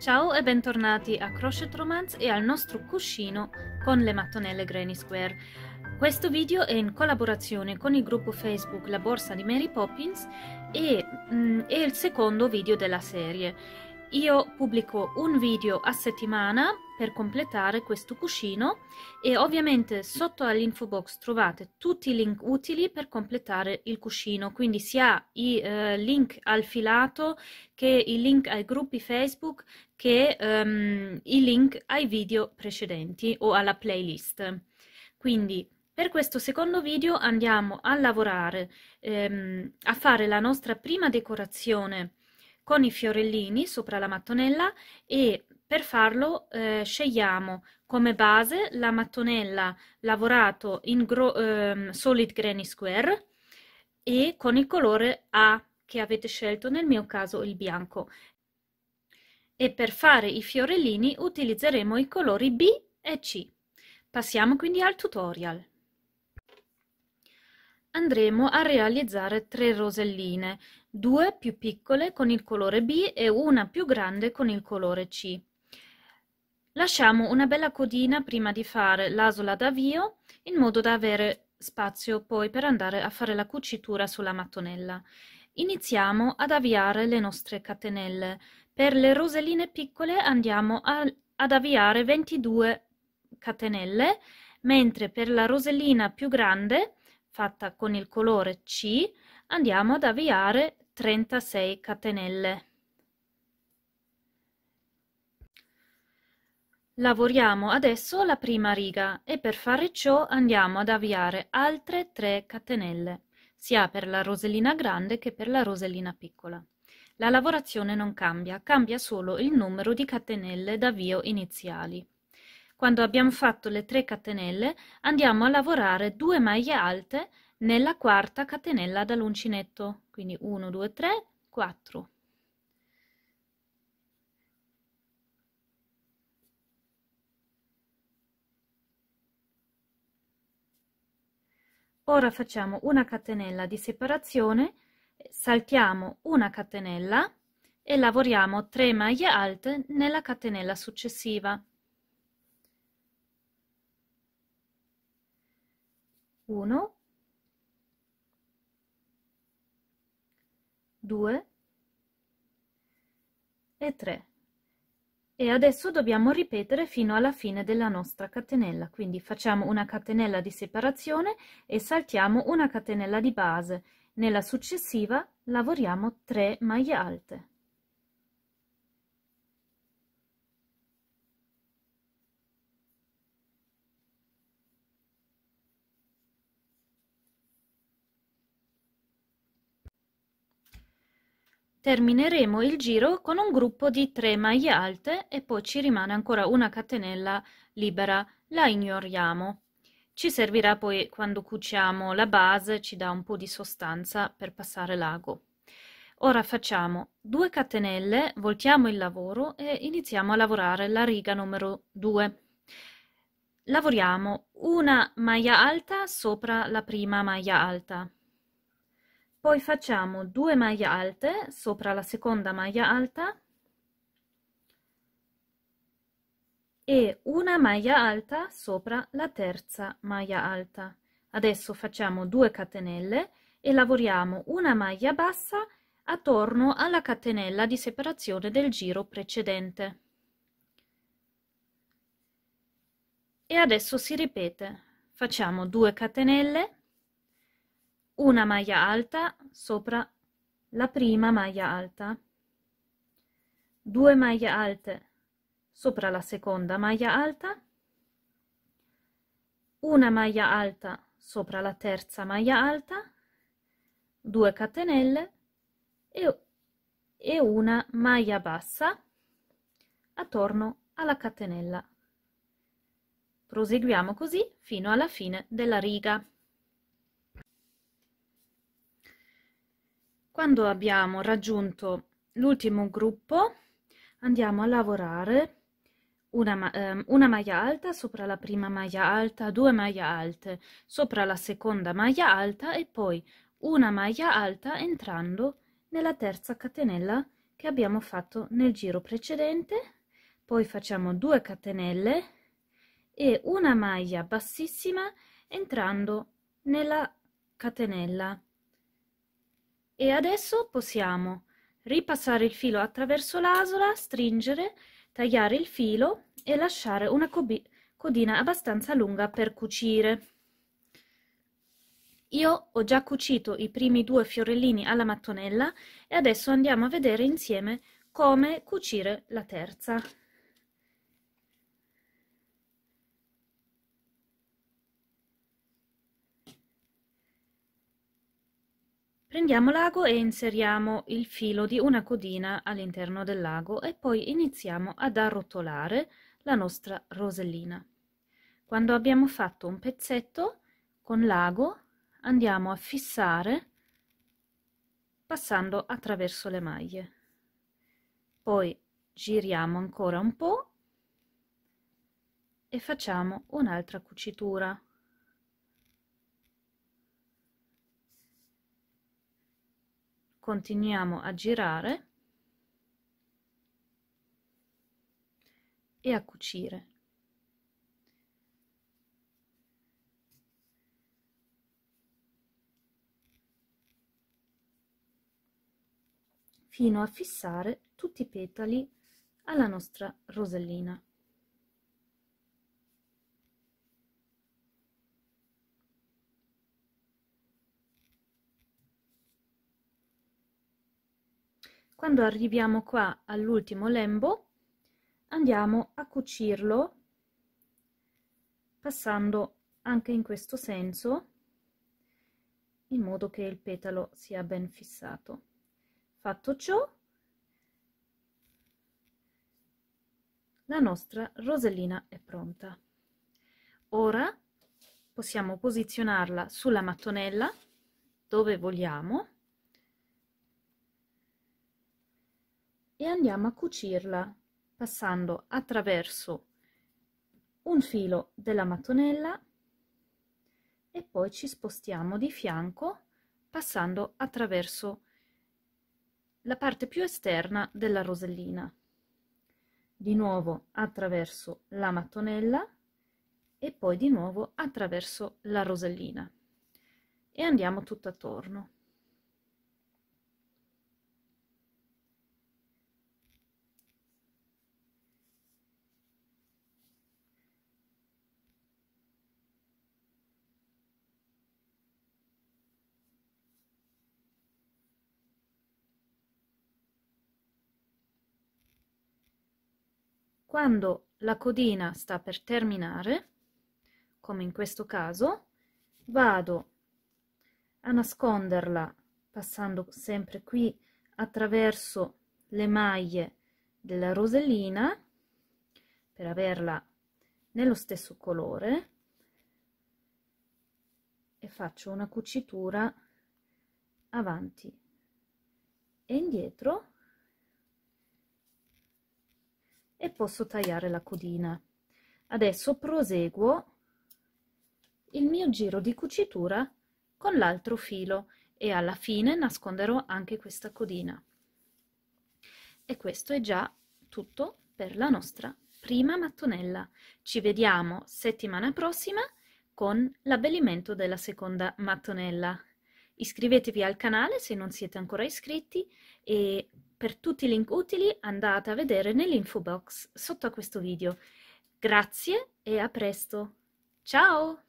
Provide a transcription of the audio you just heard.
Ciao e bentornati a Crochet Romance e al nostro cuscino con le mattonelle Granny Square. Questo video è in collaborazione con il gruppo Facebook La Borsa di Mary Poppins e mm, è il secondo video della serie. Io pubblico un video a settimana per completare questo cuscino e ovviamente sotto all'info box trovate tutti i link utili per completare il cuscino, quindi sia i eh, link al filato che i link ai gruppi Facebook che ehm, i link ai video precedenti o alla playlist. Quindi per questo secondo video andiamo a lavorare, ehm, a fare la nostra prima decorazione con i fiorellini sopra la mattonella e per farlo eh, scegliamo come base la mattonella lavorato in ehm, solid granny square e con il colore A che avete scelto, nel mio caso il bianco. E per fare i fiorellini utilizzeremo i colori B e C. Passiamo quindi al tutorial andremo a realizzare tre roselline, due più piccole con il colore B e una più grande con il colore C. Lasciamo una bella codina prima di fare l'asola d'avvio in modo da avere spazio poi per andare a fare la cucitura sulla mattonella. Iniziamo ad avviare le nostre catenelle. Per le roselline piccole andiamo a, ad avviare 22 catenelle, mentre per la rosellina più grande fatta con il colore C andiamo ad avviare 36 catenelle. Lavoriamo adesso la prima riga e per fare ciò andiamo ad avviare altre 3 catenelle, sia per la rosellina grande che per la rosellina piccola. La lavorazione non cambia, cambia solo il numero di catenelle d'avvio iniziali. Quando abbiamo fatto le tre catenelle andiamo a lavorare due maglie alte nella quarta catenella dall'uncinetto, quindi 1, 2, 3, 4. Ora facciamo una catenella di separazione, saltiamo una catenella e lavoriamo 3 maglie alte nella catenella successiva. 1, 2 e 3 e adesso dobbiamo ripetere fino alla fine della nostra catenella quindi facciamo una catenella di separazione e saltiamo una catenella di base nella successiva lavoriamo 3 maglie alte Termineremo il giro con un gruppo di tre maglie alte e poi ci rimane ancora una catenella libera, la ignoriamo. Ci servirà poi quando cuciamo la base, ci dà un po' di sostanza per passare l'ago. Ora facciamo 2 catenelle, voltiamo il lavoro e iniziamo a lavorare la riga numero 2. Lavoriamo una maglia alta sopra la prima maglia alta. Poi facciamo 2 maglie alte sopra la seconda maglia alta e una maglia alta sopra la terza maglia alta. Adesso facciamo 2 catenelle e lavoriamo una maglia bassa attorno alla catenella di separazione del giro precedente. E adesso si ripete. Facciamo 2 catenelle una maglia alta sopra la prima maglia alta, due maglie alte sopra la seconda maglia alta, una maglia alta sopra la terza maglia alta, due catenelle e, e una maglia bassa attorno alla catenella. Proseguiamo così fino alla fine della riga. Quando abbiamo raggiunto l'ultimo gruppo andiamo a lavorare una, ehm, una, maglia alta sopra la prima maglia alta, due maglie alte sopra la seconda maglia alta e poi una maglia alta entrando nella terza catenella che abbiamo fatto nel giro precedente, poi facciamo 2 catenelle e una maglia bassissima entrando nella catenella e adesso possiamo ripassare il filo attraverso l'asola, stringere, tagliare il filo e lasciare una codina abbastanza lunga per cucire. Io ho già cucito i primi due fiorellini alla mattonella e adesso andiamo a vedere insieme come cucire la terza. Prendiamo l'ago e inseriamo il filo di una codina all'interno dell'ago e poi iniziamo ad arrotolare la nostra rosellina. Quando abbiamo fatto un pezzetto con l'ago andiamo a fissare passando attraverso le maglie. Poi giriamo ancora un po' e facciamo un'altra cucitura. continuiamo a girare e a cucire fino a fissare tutti i petali alla nostra rosellina Quando arriviamo qua all'ultimo lembo andiamo a cucirlo passando anche in questo senso in modo che il petalo sia ben fissato. Fatto ciò, la nostra rosellina è pronta. Ora possiamo posizionarla sulla mattonella dove vogliamo e andiamo a cucirla passando attraverso un filo della mattonella e poi ci spostiamo di fianco passando attraverso la parte più esterna della rosellina di nuovo attraverso la mattonella e poi di nuovo attraverso la rosellina e andiamo tutto attorno Quando la codina sta per terminare, come in questo caso, vado a nasconderla passando sempre qui attraverso le maglie della rosellina per averla nello stesso colore e faccio una cucitura avanti e indietro e posso tagliare la codina adesso proseguo il mio giro di cucitura con l'altro filo e alla fine nasconderò anche questa codina e questo è già tutto per la nostra prima mattonella ci vediamo settimana prossima con l'abbellimento della seconda mattonella iscrivetevi al canale se non siete ancora iscritti e per tutti i link utili andate a vedere nell'info box sotto a questo video. Grazie e a presto! Ciao!